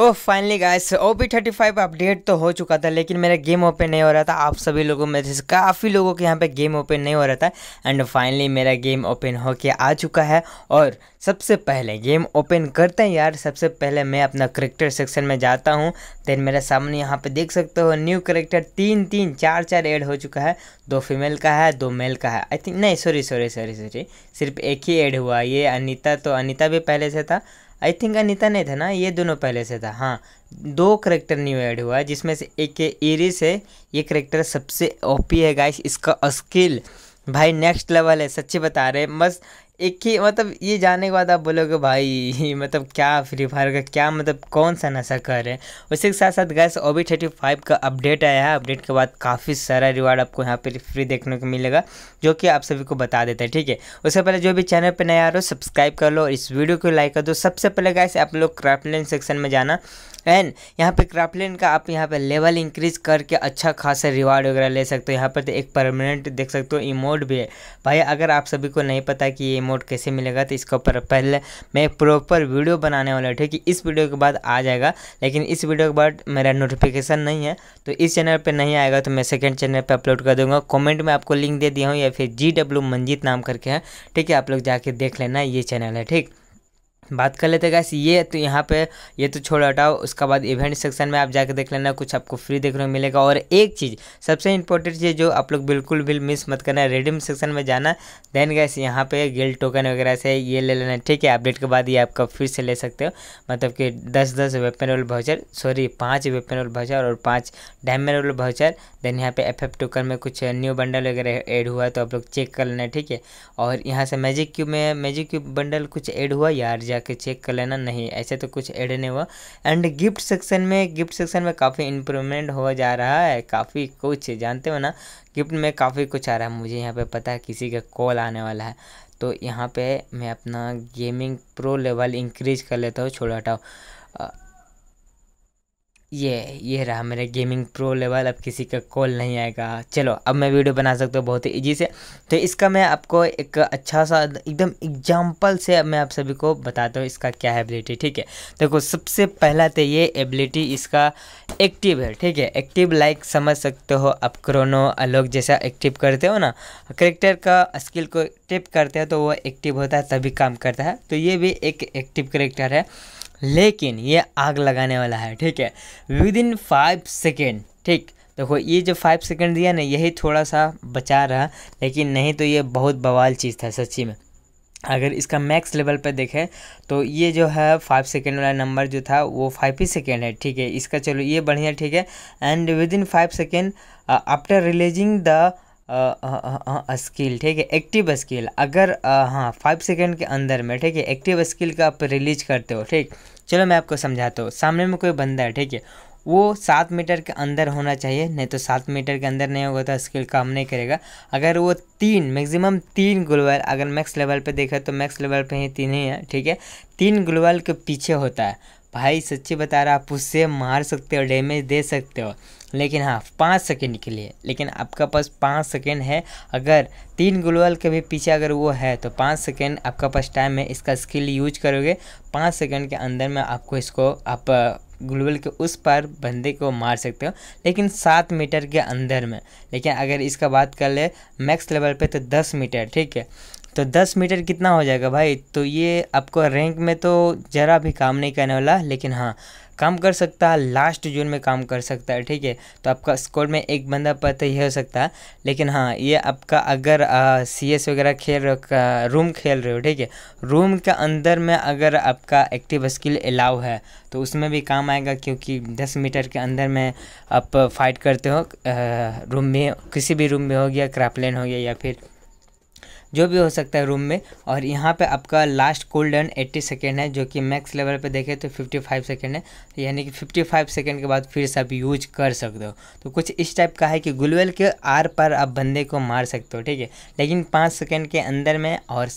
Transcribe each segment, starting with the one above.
ओ finally guys O B thirty five update तो हो चुका था लेकिन मेरा गेम ओपन नहीं हो रहा था आप सभी लोगों में से काफ़ी लोगों के यहाँ पे गेम ओपन नहीं हो रहा था एंड फाइनली मेरा गेम ओपन होके आ चुका है और सबसे पहले गेम ओपन करते हैं यार सबसे पहले मैं अपना करेक्टर सेक्शन में जाता हूँ देन मेरे सामने यहाँ पर देख सकते हो न्यू करेक्टर तीन तीन चार चार एड हो चुका है दो फीमेल का है दो मेल का है आई थिंक नहीं सॉरी सॉरी सॉरी सॉरी सिर्फ एक ही ऐड हुआ ये अनिता तो अनिता भी पहले से था आई थिंक अनिता नहीं था ना ये दोनों पहले से था हाँ दो करेक्टर न्यू ऐड हुआ है जिसमें से एक इरिस है ये करेक्टर सबसे ओपी है गाइस इसका स्किल भाई नेक्स्ट लेवल है सच्चे बता रहे बस एक ही मतलब ये जानने के बाद आप बोलोगे भाई मतलब क्या फ्री फायर का क्या मतलब कौन सा नशा कर रहे हैं उसी के साथ साथ guys O B thirty five का अपडेट आया है अपडेट के बाद काफ़ी सारा रिवार्ड आपको यहाँ पर फ्री देखने को मिलेगा जो कि आप सभी को बता देते हैं ठीक है उससे पहले जो भी चैनल पर नया आ रहा हो सब्सक्राइब कर लो इस वीडियो को लाइक कर दो सबसे पहले गैस आप लोग लाइन सेक्शन में जाना एंड यहाँ पे क्राफ्टलैंड का आप यहाँ पे लेवल इंक्रीज करके अच्छा खासा रिवार्ड वगैरह ले सकते हो यहाँ पर तो एक परमानेंट देख सकते हो इमोट भी है भाई अगर आप सभी को नहीं पता कि ये इमोट कैसे मिलेगा तो इसके ऊपर पहले मैं प्रॉपर वीडियो बनाने वाला हूँ ठीक है इस वीडियो के बाद आ जाएगा लेकिन इस वीडियो के बाद मेरा नोटिफिकेशन नहीं है तो इस चैनल पर नहीं आएगा तो मैं सेकेंड चैनल पर अपलोड कर दूँगा कॉमेंट में आपको लिंक दे दिया हूँ या फिर जी डब्ल्यू मंजीत नाम करके है ठीक है आप लोग जाके देख लेना ये चैनल है ठीक बात कर लेते गैस ये तो यहाँ पे ये तो छोड़ हटाओ उसके बाद इवेंट सेक्शन में आप जाके देख लेना कुछ आपको फ्री देखने को मिलेगा और एक चीज़ सबसे इंपॉर्टेंट चीज़ जो आप लोग बिल्कुल भी मिस मत करना रेडिम सेक्शन में जाना देन गैस यहाँ पे गिल टोकन वगैरह से ये ले लेना ठीक है अपडेट के बाद ये आपका फिर से ले सकते हो मतलब कि दस दस वेपन रोल भाउचर सॉरी पाँच वेपन रोल भाउचर और पाँच डायमंड रोल भाउचर देन यहाँ पे एफ टोकन में कुछ न्यू बंडल वगैरह एड हुआ तो आप लोग चेक कर लेना ठीक है और यहाँ से मैजिक क्यूब में मैजिक क्यूब बंडल कुछ एड हुआ यार जा जाके चेक कर लेना नहीं ऐसे तो कुछ ऐड नहीं हुआ एंड गिफ्ट सेक्शन में गिफ्ट सेक्शन में काफ़ी इंप्रूवमेंट हो जा रहा है काफ़ी कुछ जानते हो ना गिफ्ट में काफ़ी कुछ आ रहा है मुझे यहाँ पे पता है किसी का कॉल आने वाला है तो यहाँ पे मैं अपना गेमिंग प्रो लेवल इंक्रीज कर लेता हूँ छोड़ हटाओ ये ये रहा मेरे गेमिंग प्रो लेवल अब किसी का कॉल नहीं आएगा चलो अब मैं वीडियो बना सकता हूँ बहुत ही ईजी से तो इसका मैं आपको एक अच्छा सा एकदम एग्जाम्पल से मैं आप सभी को बताता हूँ इसका क्या है एबिलिटी ठीक है देखो सबसे पहला तो ये एबिलिटी इसका एक्टिव है ठीक है एक्टिव लाइक समझ सकते हो आप क्रोनो लोग जैसा एक्टिव करते हो ना करेक्टर का स्किल को टिप करते हो तो वो एक्टिव होता है तभी काम करता है तो ये भी एक एक्टिव करेक्टर है लेकिन ये आग लगाने वाला है ठीक है विद इन फाइव सेकेंड ठीक देखो ये जो फाइव सेकेंड दिया ना यही थोड़ा सा बचा रहा लेकिन नहीं तो ये बहुत बवाल चीज़ था सच्ची में अगर इसका मैक्स लेवल पे देखें तो ये जो है फाइव सेकेंड वाला नंबर जो था वो फाइव ही सेकेंड है ठीक है इसका चलो ये बढ़िया ठीक है and within five second after releasing the skill ठीक है एक्टिव स्किल अगर हाँ फाइव सेकेंड के अंदर में ठीक है एक्टिव स्किल का आप रिलीज करते हो ठीक चलो मैं आपको समझाता हूँ सामने में कोई बंदा है ठीक है वो सात मीटर के अंदर होना चाहिए नहीं तो सात मीटर के अंदर नहीं होगा तो स्किल काम नहीं करेगा अगर वो तीन मैक्सिमम तीन ग्लोबल अगर मैक्स लेवल पे देखा तो मैक्स लेवल पे ही तीन ही है ठीक है तीन ग्लोबल के पीछे होता है भाई सच्ची बता रहा आप उससे मार सकते हो डैमेज दे सकते हो लेकिन हाँ पाँच सेकेंड के लिए लेकिन आपका पास पाँच सेकेंड है अगर तीन ग्लोवल के भी पीछे अगर वो है तो पाँच सेकेंड आपका पास टाइम है इसका स्किल यूज करोगे पाँच सेकेंड के अंदर में आपको इसको आप ग्लोबल के उस पार बंदे को मार सकते हो लेकिन सात मीटर के अंदर में लेकिन अगर इसका बात कर ले मैक्स लेवल पर तो दस मीटर ठीक है तो दस मीटर कितना हो जाएगा भाई तो ये आपको रैंक में तो ज़रा भी काम नहीं करने वाला लेकिन हाँ काम कर सकता है लास्ट जून में काम कर सकता है ठीक है तो आपका स्कोर में एक बंदा पता ही हो सकता है लेकिन हाँ ये आपका अगर सी एस वगैरह खेल रहे रूम खेल रहे हो ठीक है रूम के अंदर में अगर आपका एक्टिव स्किल अलाउ है तो उसमें भी काम आएगा क्योंकि दस मीटर के अंदर में आप फाइट करते हो रूम में किसी भी रूम में हो गया क्रापलेन हो गया या फिर जो भी हो सकता है रूम में और यहाँ पे आपका लास्ट कूल डाउन 80 सेकेंड है जो कि मैक्स लेवल पे देखें तो 55 सेकेंड है यानी कि 55 सेकेंड के बाद फिर से आप यूज कर सकते हो तो कुछ इस टाइप का है कि गुलवेल के आर पर आप बंदे को मार सकते हो ठीक है लेकिन पाँच सेकेंड के अंदर में और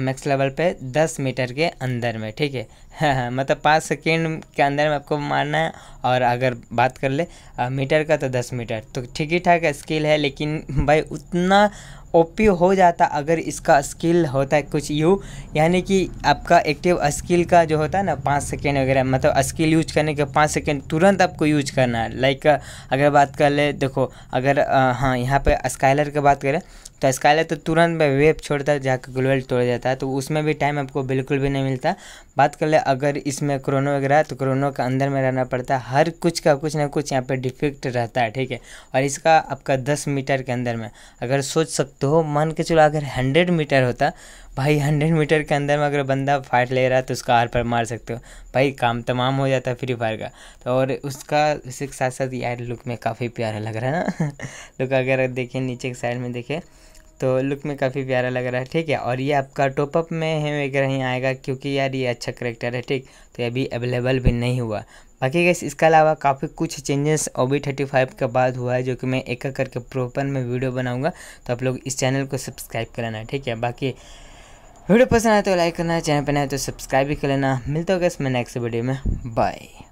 मैक्स लेवल पर दस मीटर के अंदर में ठीक है हाँ हाँ मतलब पाँच सेकेंड के अंदर में आपको मारना है और अगर बात कर ले आ, मीटर का तो दस मीटर तो ठीक ही ठाक स्किल है लेकिन भाई उतना ओपी हो जाता अगर इसका स्किल होता है कुछ यू यानी कि आपका एक्टिव स्किल का जो होता है ना पाँच सेकेंड वगैरह मतलब स्किल यूज करने के पाँच सेकेंड तुरंत आपको यूज करना है लाइक अगर बात कर ले देखो अगर हाँ यहाँ पे स्काइलर की बात करें तो स्काइल तो तुरंत में वेब छोड़ता जाकर ग्लोबल तोड़ जाता है तो उसमें भी टाइम आपको बिल्कुल भी नहीं मिलता बात कर ले अगर इसमें क्रोनो वगैरह तो क्रोनो के अंदर में रहना पड़ता है हर कुछ का कुछ ना कुछ यहाँ पे डिफेक्ट रहता है ठीक है और इसका आपका दस मीटर के अंदर में अगर सोच सकते हो मान के चलो अगर हंड्रेड मीटर होता भाई हंड्रेड मीटर के अंदर में अगर बंदा फाइट ले रहा है तो उसका आर पर मार सकते हो भाई काम तमाम हो जाता है फ्री फायर का तो और उसका उसके साथ साथ यार लुक में काफ़ी प्यारा लग रहा है ना लुक अगर देखें नीचे के साइड में देखें तो लुक में काफ़ी प्यारा लग रहा है ठीक है और ये आपका टॉपअप में है वगैरह ही आएगा क्योंकि यार ये अच्छा करेक्टर है ठीक तो ये अभी अवेलेबल भी नहीं हुआ बाकी गैस इसके अलावा काफ़ी कुछ changes O B thirty five के बाद हुआ है जो कि मैं एक एक करके प्रोपर में वीडियो बनाऊंगा तो आप लोग इस चैनल को सब्सक्राइब कराना ठीक है बाकी वीडियो पसंद आए तो लाइक करना चैनल पर नए तो सब्सक्राइब भी कर लेना मिलते हो गए इसमें नेक्स्ट वीडियो में बाय